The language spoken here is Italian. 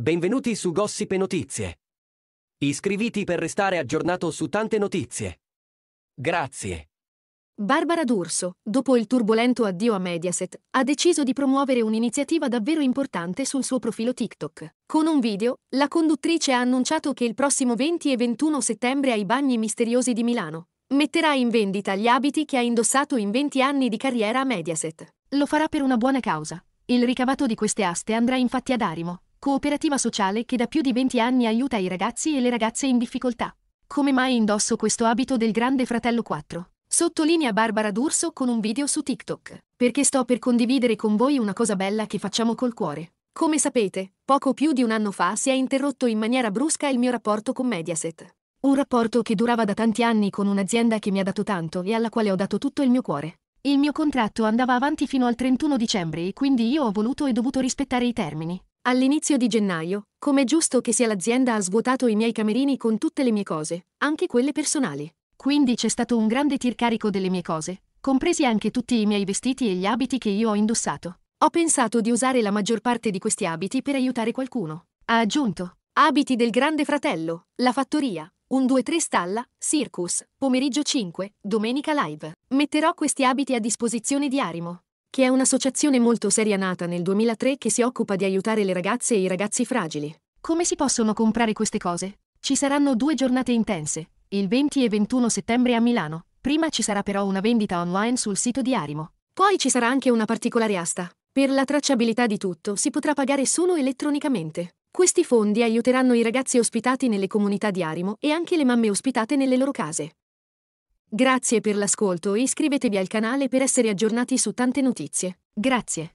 Benvenuti su Gossip e Notizie. Iscriviti per restare aggiornato su tante notizie. Grazie. Barbara D'Urso, dopo il turbolento addio a Mediaset, ha deciso di promuovere un'iniziativa davvero importante sul suo profilo TikTok. Con un video, la conduttrice ha annunciato che il prossimo 20 e 21 settembre ai Bagni Misteriosi di Milano metterà in vendita gli abiti che ha indossato in 20 anni di carriera a Mediaset. Lo farà per una buona causa. Il ricavato di queste aste andrà infatti ad Arimo, cooperativa sociale che da più di 20 anni aiuta i ragazzi e le ragazze in difficoltà. Come mai indosso questo abito del Grande Fratello 4? Sottolinea Barbara D'Urso con un video su TikTok, perché sto per condividere con voi una cosa bella che facciamo col cuore. Come sapete, poco più di un anno fa si è interrotto in maniera brusca il mio rapporto con Mediaset. Un rapporto che durava da tanti anni con un'azienda che mi ha dato tanto e alla quale ho dato tutto il mio cuore. Il mio contratto andava avanti fino al 31 dicembre e quindi io ho voluto e dovuto rispettare i termini. All'inizio di gennaio, com'è giusto che sia l'azienda ha svuotato i miei camerini con tutte le mie cose, anche quelle personali. Quindi c'è stato un grande tircarico delle mie cose, compresi anche tutti i miei vestiti e gli abiti che io ho indossato. Ho pensato di usare la maggior parte di questi abiti per aiutare qualcuno. Ha aggiunto. Abiti del Grande Fratello, La Fattoria, un 2-3 Stalla, Circus, pomeriggio 5, domenica live. Metterò questi abiti a disposizione di Arimo che è un'associazione molto seria nata nel 2003 che si occupa di aiutare le ragazze e i ragazzi fragili. Come si possono comprare queste cose? Ci saranno due giornate intense, il 20 e 21 settembre a Milano. Prima ci sarà però una vendita online sul sito di Arimo. Poi ci sarà anche una particolare asta. Per la tracciabilità di tutto si potrà pagare solo elettronicamente. Questi fondi aiuteranno i ragazzi ospitati nelle comunità di Arimo e anche le mamme ospitate nelle loro case. Grazie per l'ascolto e iscrivetevi al canale per essere aggiornati su tante notizie. Grazie.